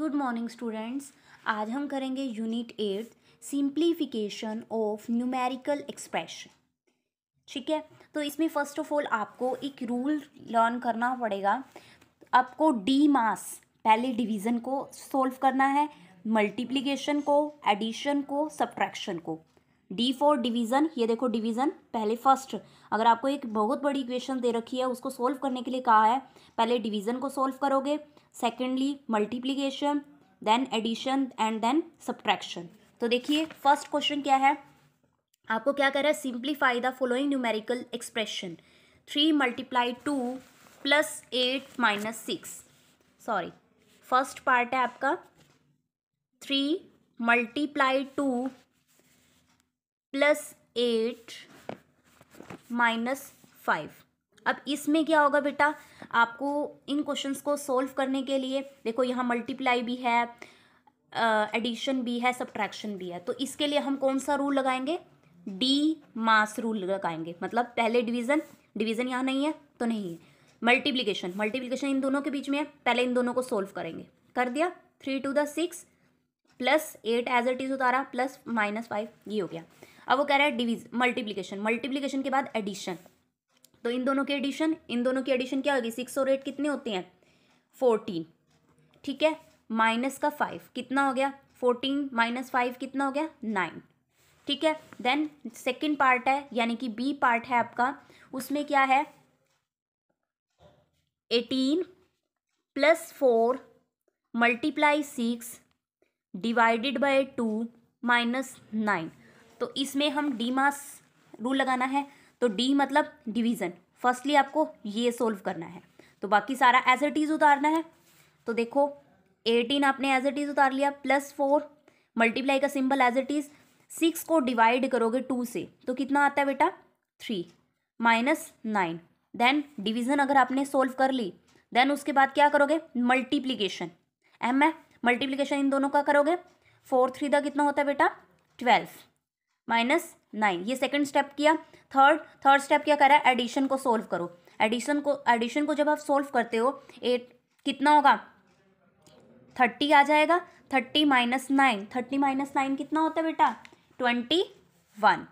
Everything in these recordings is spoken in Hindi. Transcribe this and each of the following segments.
गुड मॉर्निंग स्टूडेंट्स आज हम करेंगे unit eight simplification of numerical expression ठीक है तो इसमें फर्स्ट ऑफ ऑल आपको एक रूल लर्न करना पड़ेगा आपको डी मास पहले डिवीज़न को सोल्व करना है मल्टीप्लिकेशन को एडिशन को सब्ट्रैक्शन को डी फॉर डिवीज़न ये देखो डिवीज़न पहले फर्स्ट अगर आपको एक बहुत बड़ी इक्वेशन दे रखी है उसको सोल्व करने के लिए कहा है पहले डिवीज़न को सोल्व करोगे secondly multiplication then addition and then subtraction तो देखिए फर्स्ट क्वेश्चन क्या है आपको क्या कह रहा है simplify the following numerical expression three multiply two plus eight minus six sorry first part है आपका three multiply two plus eight minus five अब इसमें क्या होगा बेटा आपको इन क्वेश्चंस को सोल्व करने के लिए देखो यहाँ मल्टीप्लाई भी है एडिशन भी है सब्ट्रैक्शन भी है तो इसके लिए हम कौन सा रूल लगाएंगे डी मास रूल लगाएंगे मतलब पहले डिवीज़न डिवीज़न यहाँ नहीं है तो नहीं है मल्टीप्लीकेशन मल्टीप्लीकेशन इन दोनों के बीच में है पहले इन दोनों को सोल्व करेंगे कर दिया three two the six plus eight as it is उतारा प्लस माइनस फाइव ये हो गया अब वो कह रहा है डिवीज मल्टीप्लीकेशन मल्टीप्लीकेशन के बाद एडिशन तो इन दोनों के एडिशन इन दोनों की एडिशन क्या होगी सिक्स और एट कितने होते हैं फोर्टीन ठीक है माइनस का फाइव कितना हो गया फोर्टीन माइनस फाइव कितना हो गया नाइन ठीक है देन सेकेंड पार्ट है यानी कि बी पार्ट है आपका उसमें क्या है eighteen plus four multiply six divided by two minus nine तो इसमें हम डी मास रूल लगाना है तो डी मतलब डिवीज़न फर्स्टली आपको ये सोल्व करना है तो बाकी सारा एज एट इज़ उतारना है तो देखो एटीन आपने एज एट इज़ उतार लिया प्लस फोर मल्टीप्लाई का symbol as eight is six को डिवाइड करोगे टू से तो कितना आता है बेटा three minus nine then division अगर आपने सोल्व कर ली देन उसके बाद क्या करोगे मल्टीप्लीकेशन एम है मल्टीप्लीकेशन इन दोनों का करोगे फोर थ्री द कितना होता है बेटा ट्वेल्व माइनस नाइन ये सेकंड स्टेप किया थर्ड थर्ड स्टेप क्या करा एडिशन को सोल्व करो एडिशन को एडिशन को जब आप सोल्व करते हो एट कितना होगा थर्टी आ जाएगा thirty minus nine thirty minus nine कितना होता है बेटा ट्वेंटी वन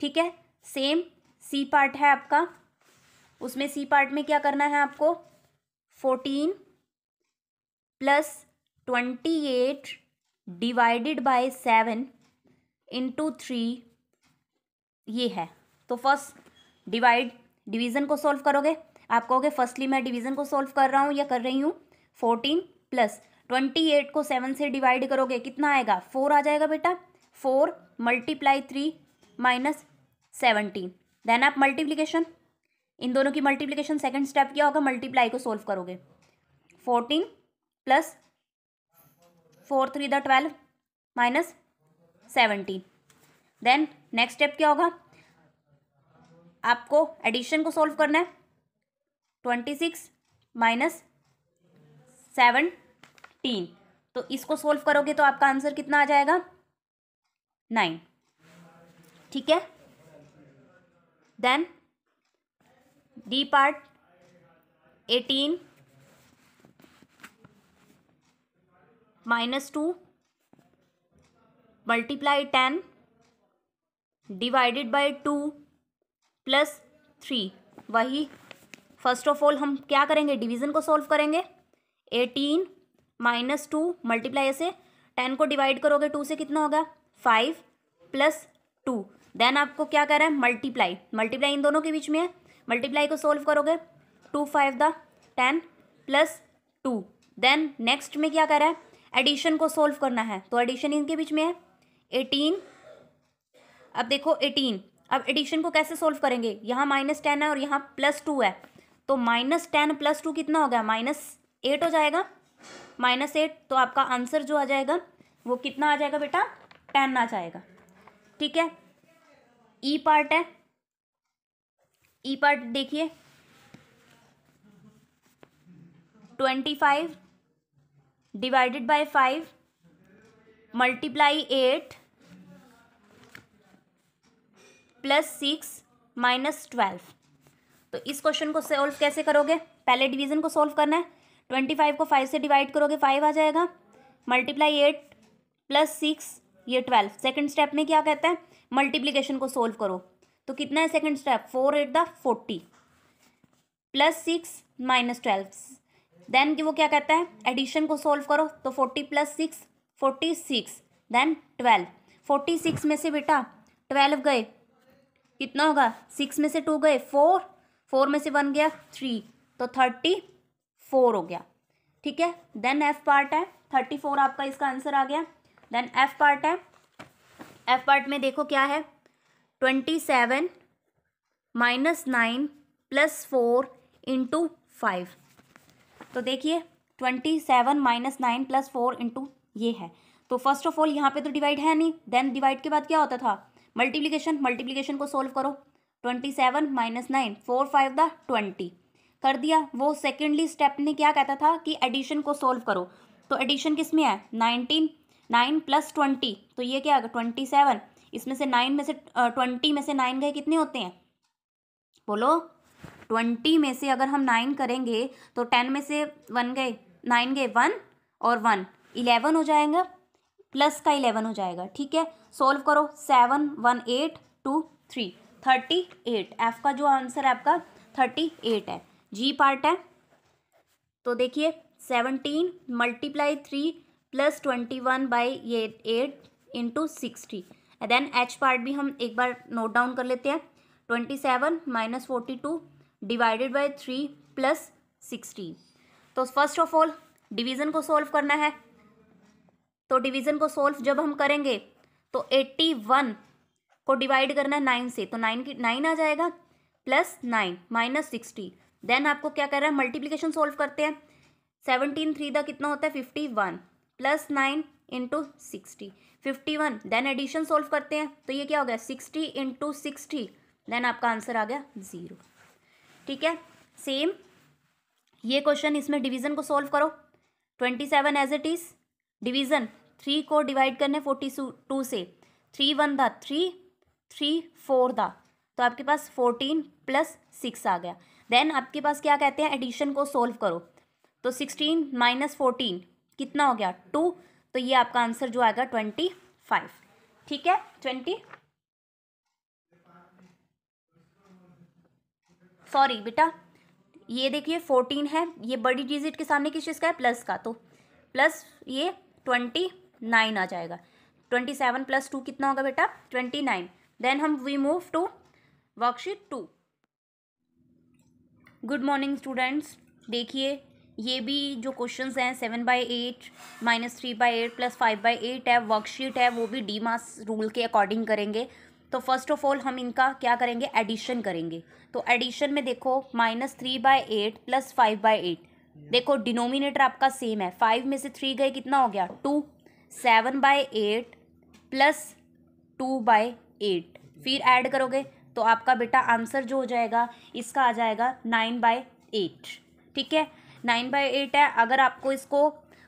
ठीक है सेम सी पार्ट है आपका उसमें सी पार्ट में क्या करना है आपको fourteen plus twenty eight divided by seven into three ये है तो फर्स्ट डिवाइड डिवीज़न को सॉल्व करोगे आप कहोगे फर्स्टली मैं डिवीज़न को सॉल्व कर रहा हूँ या कर रही हूँ फोर्टीन प्लस ट्वेंटी एट को सेवन से डिवाइड करोगे कितना आएगा फोर आ जाएगा बेटा four multiply three minus seventeen then आप मल्टीप्लीकेशन इन दोनों की मल्टीप्लीकेशन सेकेंड स्टेप क्या होगा मल्टीप्लाई को सोल्व करोगे fourteen plus four three the twelve minus seventeen then next step क्या होगा आपको एडिशन को सॉल्व करना है ट्वेंटी सिक्स माइनस सेवनटीन तो इसको सॉल्व करोगे तो आपका आंसर कितना आ जाएगा नाइन ठीक है then D part eighteen minus two multiply ten divided by two plus three वही फर्स्ट ऑफ ऑल हम क्या करेंगे डिवीज़न को सॉल्व करेंगे एटीन माइनस टू मल्टीप्लाई से टेन को डिवाइड करोगे टू से कितना होगा फाइव प्लस टू देन आपको क्या कह रहा है मल्टीप्लाई मल्टीप्लाई इन दोनों के बीच में है मल्टीप्लाई को सॉल्व करोगे two five the ten plus two then next में क्या कह रहा है एडिशन को सॉल्व करना है तो एडिशन इनके बीच में है एटीन अब देखो एटीन अब एडिशन को कैसे सोल्व करेंगे यहाँ माइनस टेन है और यहाँ प्लस टू है तो माइनस टेन प्लस टू कितना हो गया माइनस एट हो जाएगा माइनस एट तो आपका आंसर जो आ जाएगा वो कितना आ जाएगा बेटा टेन आ जाएगा ठीक है ई e पार्ट है ई e पार्ट देखिए twenty five divided by five multiply eight plus six minus twelve तो इस क्वेश्चन को सॉल्व कैसे करोगे पहले डिवीजन को सॉल्व करना है ट्वेंटी फाइव को फाइव से डिवाइड करोगे फाइव आ जाएगा मल्टीप्लाई एट प्लस सिक्स ये ट्वेल्व सेकेंड स्टेप में क्या कहता है मल्टीप्लीकेशन को सोल्व करो तो कितना है second step four eight the forty plus six minus twelve then कि वो क्या कहता है एडिशन को सोल्व करो तो forty plus six forty six then twelve forty six में से बेटा ट्वेल्व गए कितना होगा सिक्स में से टू गए फोर फोर में से वन गया थ्री तो थर्टी फोर हो गया ठीक है देन एफ पार्ट है थर्टी फोर आपका इसका आंसर आ गया देन एफ पार्ट है एफ पार्ट में देखो क्या है twenty seven minus nine plus four into five तो देखिए twenty seven minus nine plus four into ये है तो फर्स्ट ऑफ ऑल यहाँ पे तो डिवाइड है नहीं देन डिवाइड के बाद क्या होता था मल्टीप्लीकेशन मल्टीप्लीकेशन को सोल्व करो twenty seven minus nine four five the twenty कर दिया वो सेकेंडली स्टेप ने क्या कहता था कि एडिशन को सोल्व करो तो एडिशन किस में है नाइनटीन नाइन प्लस ट्वेंटी तो ये क्या ट्वेंटी सेवन इसमें से नाइन में से ट्वेंटी में से नाइन गए कितने होते हैं बोलो ट्वेंटी में से अगर हम नाइन करेंगे तो टेन में से वन गए नाइन गए वन और वन इलेवन हो जाएगा प्लस का इलेवन हो जाएगा ठीक है सोल्व करो seven one eight two three thirty eight F का जो आंसर है आपका थर्टी एट है जी पार्ट है तो देखिए seventeen multiply three plus twenty one by ये eight into sixty then H part भी हम एक बार नोट डाउन कर लेते हैं twenty seven minus forty two divided by three plus sixty तो फर्स्ट ऑफ ऑल डिवीज़न को सॉल्व करना है तो डिवीज़न को सोल्व जब हम करेंगे तो एट्टी वन को डिवाइड करना है नाइन से तो नाइन की नाइन आ जाएगा plus nine minus sixty then आपको क्या कर रहा है मल्टीप्लीकेशन सोल्व करते हैं सेवनटीन थ्री द कितना होता है fifty one plus nine into sixty fifty one then addition solve करते हैं तो ये क्या हो गया सिक्सटी इंटू सिक्सटी देन आपका आंसर आ गया ज़ीरो ठीक है सेम ये क्वेश्चन इसमें डिवीज़न को सोल्व करो twenty seven as it is division three को डिवाइड करने फोर्टी टू से थ्री वन था थ्री थ्री फोर था तो आपके पास फोर्टीन प्लस सिक्स आ गया देन आपके पास क्या कहते हैं एडिशन को सोल्व करो तो सिक्सटीन माइनस फोर्टीन कितना हो गया टू तो ये आपका आंसर जो आएगा ट्वेंटी फाइव ठीक है ट्वेंटी सॉरी बेटा ये देखिए फोर्टीन है ये बड़ी डिजिट के सामने किस चीज़ का है प्लस का तो प्लस ये ट्वेंटी नाइन आ जाएगा ट्वेंटी सेवन प्लस टू कितना होगा बेटा ट्वेंटी नाइन देन हम we move to worksheet two good morning students देखिए ये भी जो क्वेश्चन हैं seven by eight minus three by eight plus five by eight है वर्कशीट है वो भी डी मास रूल के अकॉर्डिंग करेंगे तो फर्स्ट ऑफ ऑल हम इनका क्या करेंगे एडिशन करेंगे तो एडिशन में देखो minus three by eight plus five by eight देखो डिनोमिनेटर आपका सेम है फाइव में से थ्री गए कितना हो गया two seven by eight plus two by eight फिर ऐड करोगे तो आपका बेटा आंसर जो हो जाएगा इसका आ जाएगा नाइन बाय एट ठीक है नाइन बाय एट है अगर आपको इसको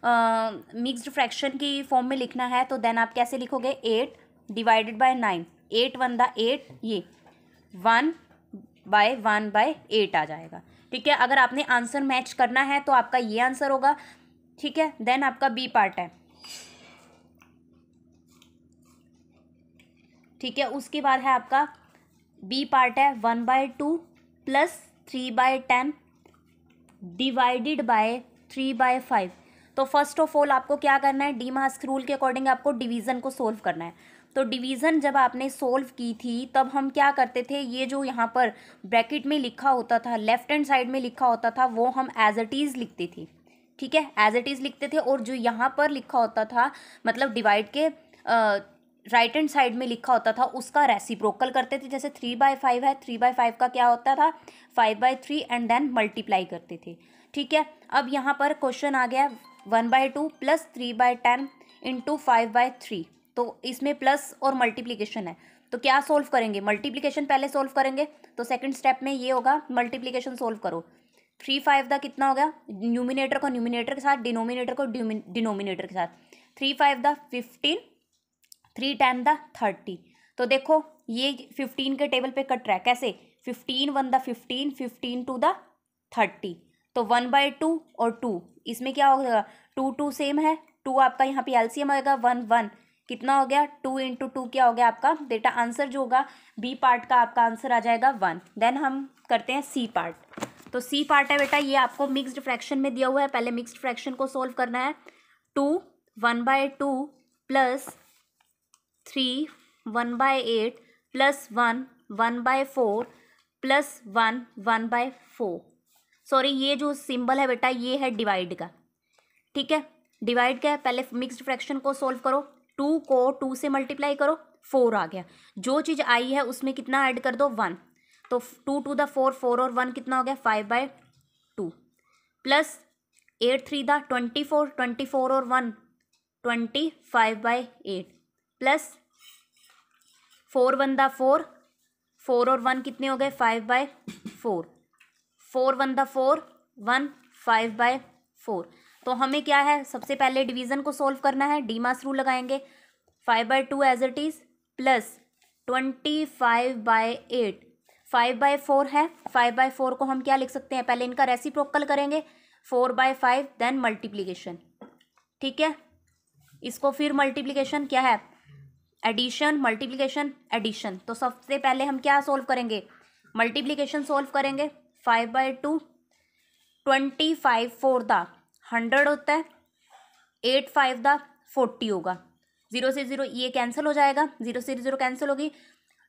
मिक्स्ड uh, फ्रैक्शन की फॉर्म में लिखना है तो देन आप कैसे लिखोगे eight divided by nine eight one the eight ये one by one by eight आ जाएगा ठीक है अगर आपने आंसर मैच करना है तो आपका ये आंसर होगा ठीक है देन आपका बी पार्ट है ठीक है उसके बाद है आपका बी पार्ट है one by two plus three by ten divided by three by five तो फर्स्ट ऑफ ऑल आपको क्या करना है डी मास्क रूल के अकॉर्डिंग आपको डिवीज़न को सोल्व करना है तो डिवीज़न जब आपने सोल्व की थी तब हम क्या करते थे ये जो यहाँ पर ब्रैकेट में लिखा होता था लेफ्ट हैंड साइड में लिखा होता था वो हम एज इट इज़ लिखते थे ठीक है एज इट इज़ लिखते थे और जो यहाँ पर लिखा होता था मतलब डिवाइड के राइट हैंड साइड में लिखा होता था उसका रेसिप्रोकल करते थे जैसे थ्री बाय फाइव है थ्री बाय फाइव का क्या होता था five by three and then multiply करते थे ठीक है अब यहाँ पर क्वेश्चन आ गया one by two plus three by ten into five by three तो इसमें प्लस और मल्टीप्लीकेशन है तो क्या सोल्व करेंगे मल्टीप्लीकेशन पहले सोल्व करेंगे तो सेकेंड स्टेप में ये होगा मल्टीप्लीकेशन सोल्व करो थ्री फाइव का कितना हो गया न्यूमिनेटर को न्यूमिनेटर के साथ डिनोमिनेटर को डिनोमिनेटर के साथ three five the fifteen three ten the thirty तो देखो ये फिफ्टीन के टेबल पे कट रहा है कैसे fifteen one the fifteen fifteen two the thirty तो वन बाय टू और टू इसमें क्या हो जाएगा टू टू सेम है टू आपका यहाँ पे एलसीएम आएगा वन वन कितना हो गया टू इंटू टू क्या हो गया आपका बेटा आंसर जो होगा बी पार्ट का आपका आंसर आ जाएगा वन देन हम करते हैं सी पार्ट तो सी पार्ट है बेटा ये आपको मिक्सड फ्रैक्शन में दिया हुआ है पहले मिक्सड फ्रैक्शन को सोल्व करना है two one by two plus three one by eight plus one one by four plus one one by four sorry ये जो सिंबल है बेटा ये है डिवाइड का ठीक है डिवाइड क्या है पहले मिक्सड फ्रैक्शन को सॉल्व करो टू को टू से मल्टीप्लाई करो फोर आ गया जो चीज़ आई है उसमें कितना ऐड कर दो वन तो two two the four four और वन कितना हो गया five by two plus eight three the twenty four twenty four और one twenty five by eight plus four one the four four और वन कितने हो गए five by four four one the four one five by four तो हमें क्या है सबसे पहले डिवीज़न को सॉल्व करना है डी मास रूल लगाएंगे five by two as it is plus twenty five by eight five by four है फाइव बाय फोर को हम क्या लिख सकते हैं पहले इनका रेसिप्रोकल करेंगे four by five then multiplication ठीक है इसको फिर मल्टीप्लीकेशन क्या है एडिशन मल्टीप्लीकेशन एडिशन तो सबसे पहले हम क्या सोल्व करेंगे मल्टीप्लीकेशन सोल्व करेंगे five by two twenty five four the hundred होता है एट फाइव द फोर्टी होगा ज़ीरो से ज़ीरो ये कैंसिल हो जाएगा ज़ीरो से ज़ीरो कैंसिल होगी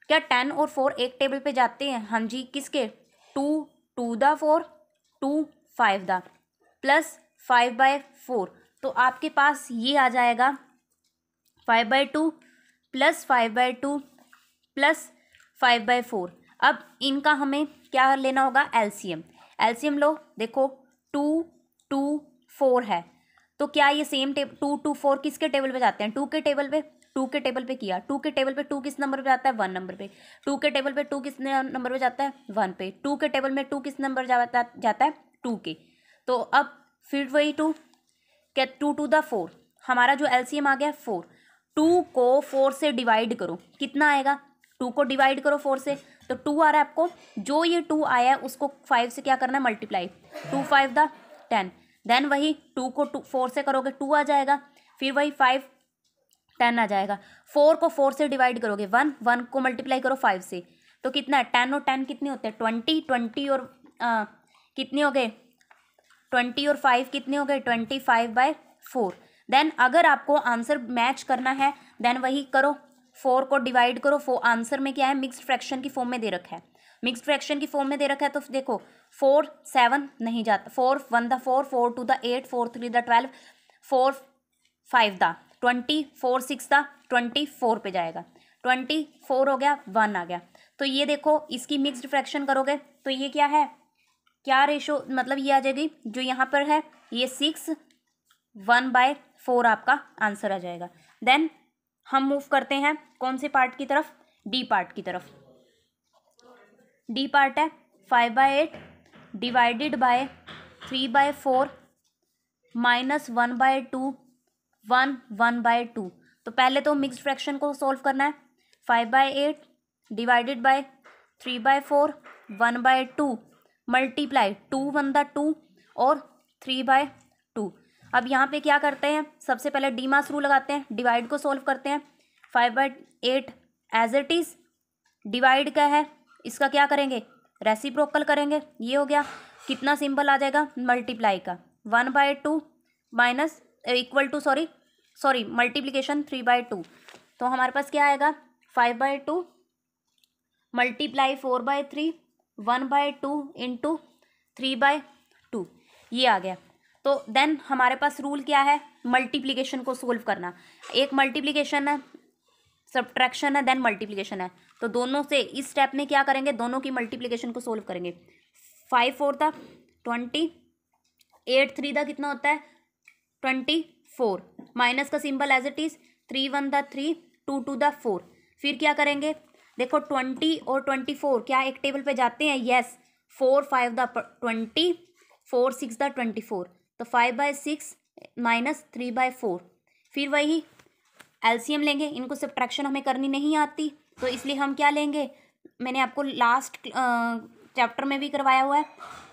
क्या टेन और फोर एक टेबल पे जाते हैं हाँ जी किसके two two the four two five the plus five by four तो आपके पास ये आ जाएगा five by two plus five by two plus five by four अब इनका हमें क्या लेना होगा एलसीएम एलसीएम लो देखो टू टू फोर है तो क्या ये सेम टेब टू टू फोर किसके टेबल पे जाते हैं टू के टेबल पे टू के टेबल पे किया टू के टेबल पे टू किस नंबर पे जाता है वन नंबर पे टू के टेबल पे टू किस नंबर पे जाता है वन पे टू के टेबल में टू किस नंबर जाता जाता है टू के तो अब फिर वही टू क्या टू टू द फोर हमारा जो एलसीएम आ गया फोर टू को फोर से डिवाइड करो कितना आएगा टू को डिवाइड करो फोर से तो टू आ रहा है आपको जो ये टू आया है उसको फाइव से क्या करना है multiply two five the ten then वही टू को टू फोर से करोगे टू आ जाएगा फिर वही फाइव टेन आ जाएगा फोर को फोर से डिवाइड करोगे वन वन को मल्टीप्लाई करो फाइव से तो कितना है टेन और टेन कितने होते हैं ट्वेंटी ट्वेंटी और आ, कितने हो गए ट्वेंटी और फाइव कितने हो गए twenty five by four then अगर आपको आंसर मैच करना है देन वही करो फोर को डिवाइड करो फोर आंसर में क्या है मिक्स फ्रैक्शन की फॉर्म में दे रखा है मिक्स फ्रैक्शन की फॉर्म में दे रखा है तो देखो फोर सेवन नहीं जाता four one the four four two the eight four three the twelve four five the twenty four six the twenty four पे जाएगा ट्वेंटी फोर हो गया वन आ गया तो ये देखो इसकी मिक्सड फ्रैक्शन करोगे तो ये क्या है क्या रेशो मतलब ये आ जाएगी जो यहाँ पर है ये सिक्स वन बाय फोर आपका आंसर आ जाएगा देन हम मूव करते हैं कौन से पार्ट की तरफ डी पार्ट की तरफ डी पार्ट है five by eight divided by three by four minus one by two one one by two तो पहले तो मिक्स फ्रैक्शन को सॉल्व करना है five by eight divided by three by four one by two multiply two one the two और थ्री बाय टू अब यहाँ पे क्या करते हैं सबसे पहले डी मास रू लगाते हैं डिवाइड को सोल्व करते हैं five by eight as it is divide का है इसका क्या करेंगे रेसिप्रोकल करेंगे ये हो गया कितना सिंपल आ जाएगा मल्टीप्लाई का one by two minus equal to sorry sorry multiplication three by two तो हमारे पास क्या आएगा five by two multiply four by three one by two into three by two ये आ गया तो देन हमारे पास रूल क्या है मल्टीप्लीकेशन को सोल्व करना एक मल्टीप्लीकेशन है सब्ट्रैक्शन है देन मल्टीप्लीकेशन है तो दोनों से इस स्टेप में क्या करेंगे दोनों की मल्टीप्लीकेशन को सोल्व करेंगे फाइव फोर था ट्वेंटी एट थ्री था कितना होता है ट्वेंटी फोर माइनस का symbol as it is three one the three two two the four फिर क्या करेंगे देखो ट्वेंटी और ट्वेंटी फोर क्या एक टेबल पे जाते हैं yes four five the twenty four six the twenty four तो five by six minus three by four फिर वही एलसीएम लेंगे इनको सब्ट्रैक्शन हमें करनी नहीं आती तो इसलिए हम क्या लेंगे मैंने आपको लास्ट चैप्टर में भी करवाया हुआ है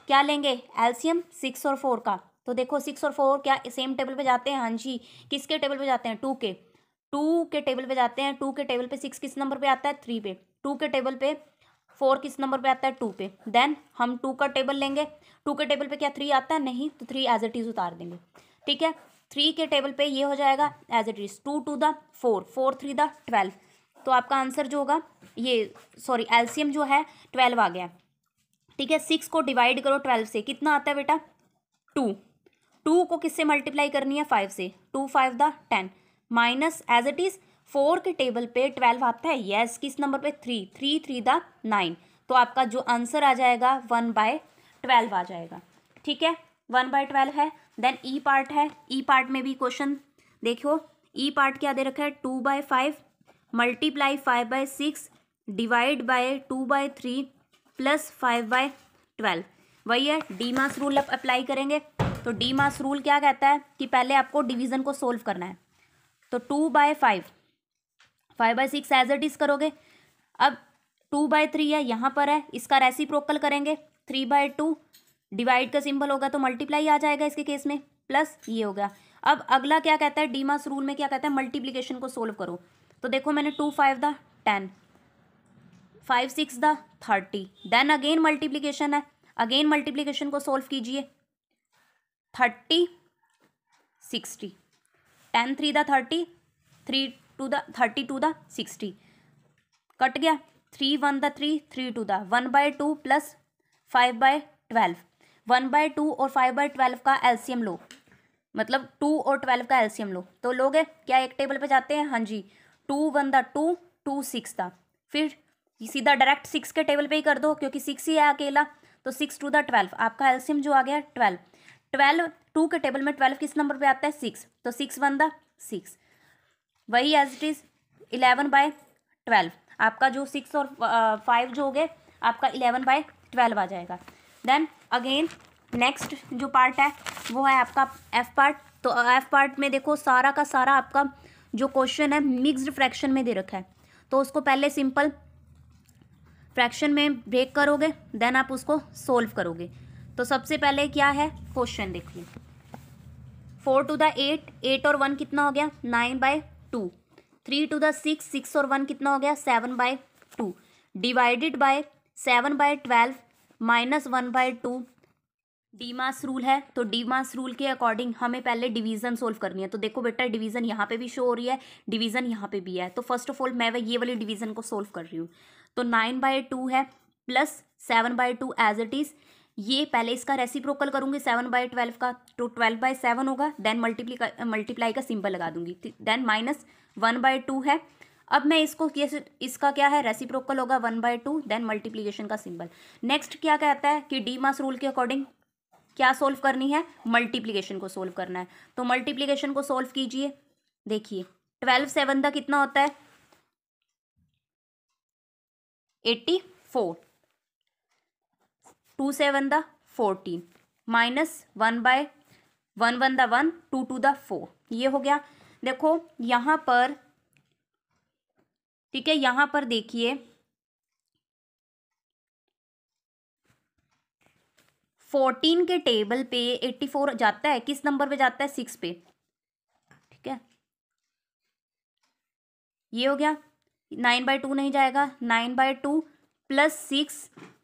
क्या लेंगे एलसीएम सिक्स और फोर का तो देखो सिक्स और फोर क्या सेम टेबल पे जाते हैं हाँ जी किसके टेबल पे जाते हैं टू के टू के टेबल पे जाते हैं टू के टेबल पे सिक्स किस नंबर पे आता है थ्री पे टू के टेबल पे फोर किस नंबर पे आता है टू पे देन हम टू का टेबल लेंगे टू के टेबल पे क्या थ्री आता है नहीं तो थ्री एज इट इज़ उतार देंगे ठीक है थ्री के टेबल पे ये हो जाएगा as it is two two the four four three the twelve तो आपका आंसर जो होगा ये सॉरी एल्सियम जो है ट्वेल्व आ गया ठीक है सिक्स को डिवाइड करो ट्वेल्व से कितना आता है बेटा टू टू को किससे मल्टीप्लाई करनी है फाइव से two five the ten minus as it is four के टेबल पे ट्वेल्व आता है यस किस नंबर पे three three three the nine तो आपका जो आंसर आ जाएगा वन बाय ट्वेल्व आ जाएगा ठीक है वन बाय ट्वेल्व है देन ई पार्ट है ई e पार्ट में भी क्वेश्चन देखो ई पार्ट क्या दे रखा है two by five multiply five by six divide by two by three plus five by twelve वही है डी मास रूल आप अप्लाई करेंगे तो डी मास रूल क्या कहता है कि पहले आपको डिवीज़न को सोल्व करना है तो two by five five by six as it is करोगे अब टू बाय थ्री है यहाँ पर है इसका रेसी करेंगे थ्री बाय टू डिवाइड का सिंबल होगा तो मल्टीप्लाई आ जाएगा इसके केस में प्लस ये हो गया अब अगला क्या कहता है डीमास रूल में क्या कहता है मल्टीप्लीकेशन को सोल्व करो तो देखो मैंने two five the ten five six the thirty then again multiplication है अगेन मल्टीप्लीकेशन को सोल्व कीजिए thirty sixty ten three the thirty three two the thirty two the sixty cut गया three one the three three two the one by two plus five by twelve one by two और फाइव बाय ट्वेल्व का एलसीएम लो मतलब टू और ट्वेल्व का एलसीएम लो तो लोगे क्या एक टेबल पे जाते हैं हाँ जी two one the two two six था फिर सीधा डायरेक्ट सिक्स के टेबल पे ही कर दो क्योंकि सिक्स ही है अकेला तो सिक्स टू द ट्वेल्व आपका एल्सियम जो आ गया ट्वेल्व ट्वेल्व टू के टेबल में ट्वेल्व किस नंबर पे आता है सिक्स तो सिक्स वन द सिक्स वही as it is eleven by twelve आपका जो सिक्स और फाइव जो हो गए आपका इलेवन बाय ट्वेल्व आ जाएगा देन अगेन नेक्स्ट जो पार्ट है वो है आपका एफ पार्ट तो एफ पार्ट में देखो सारा का सारा आपका जो क्वेश्चन है मिक्सड फ्रैक्शन में दे रखा है तो उसको पहले सिंपल फ्रैक्शन में ब्रेक करोगे देन आप उसको सोल्व करोगे तो सबसे पहले क्या है क्वेश्चन देखिए four two the eight eight और वन कितना हो गया nine by two three two the six six और वन कितना हो गया seven by two divided by seven by twelve minus one by two DMAS rule है तो डी मास रूल के अकॉर्डिंग हमें पहले डिवीजन सोल्व करनी है तो देखो बेटा डिवीजन यहाँ पे भी शो हो रही है डिवीजन यहाँ पे भी है तो फर्स्ट ऑफ ऑल मैं ये वाली डिवीजन को सोल्व कर रही हूँ तो नाइन बाय टू है plus seven by two as it is ये पहले इसका रेसिप्रोकल करूँगी सेवन बाई ट्वेल्व का तो ट्वेल्व बाई सेवन होगा देन मल्टीप्ली मल्टीप्लाई का सिंपल लगा दूंगी then minus one by two है अब मैं इसको ये इसका क्या है रेसिप्रोकल होगा one by two then multiplication का सिंबल नेक्स्ट क्या कहता है कि डी मास रूल के अकॉर्डिंग क्या सोल्व करनी है मल्टीप्लीकेशन को सोल्व करना है तो मल्टीप्लीकेशन को सोल्व कीजिए देखिए ट्वेल्व सेवन का कितना होता है eighty four two seven the fourteen minus one by one one the one two two the four ये हो गया देखो यहाँ पर ठीक है यहाँ पर देखिए फोर्टीन के टेबल पे एट्टी फोर जाता है किस नंबर पे जाता है सिक्स पे ठीक है ये हो गया नाइन बाय टू नहीं जाएगा nine by two plus six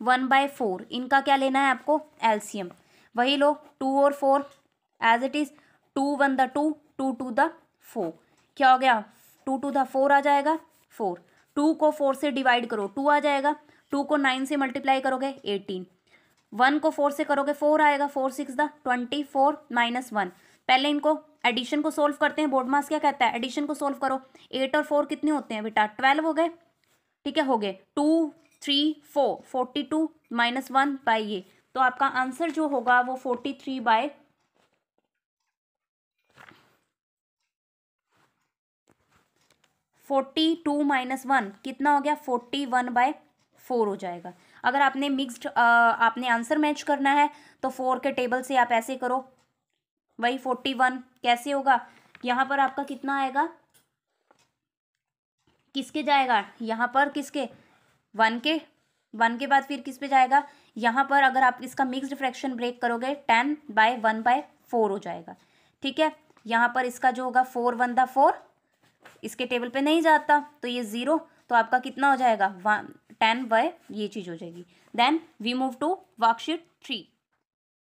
one by four इनका क्या लेना है आपको एल्सियम वही लो टू और four as it is two one the two two two the four क्या हो गया टू टू द फोर आ जाएगा फोर टू को फोर से डिवाइड करो टू आ जाएगा टू को नाइन से मल्टीप्लाई करोगे एटीन वन को फोर से करोगे फोर आएगा four six the twenty four minus one पहले इनको एडिशन को सोल्व करते हैं बोर्ड मास क्या कहता है एडिशन को सोल्व करो एट और फोर कितने होते हैं बेटा ट्वेल्व हो गए ठीक है हो गए two three four forty two minus one by ये तो आपका आंसर जो होगा वो forty three by forty two minus one कितना हो गया फोर्टी वन बाय फोर हो जाएगा अगर आपने मिक्स्ड आपने आंसर मैच करना है तो फोर के टेबल से आप ऐसे करो वही फोर्टी वन कैसे होगा यहाँ पर आपका कितना आएगा किसके जाएगा यहाँ पर किसके वन के वन के बाद फिर किस पे जाएगा यहाँ पर अगर आप इसका मिक्सड फ्रैक्शन ब्रेक करोगे ten by one by four हो जाएगा ठीक है यहाँ पर इसका जो होगा फोर वन द फोर इसके टेबल पे नहीं जाता तो ये ज़ीरो तो आपका कितना हो जाएगा वन टेन बाय ये चीज़ हो जाएगी then we move to worksheet three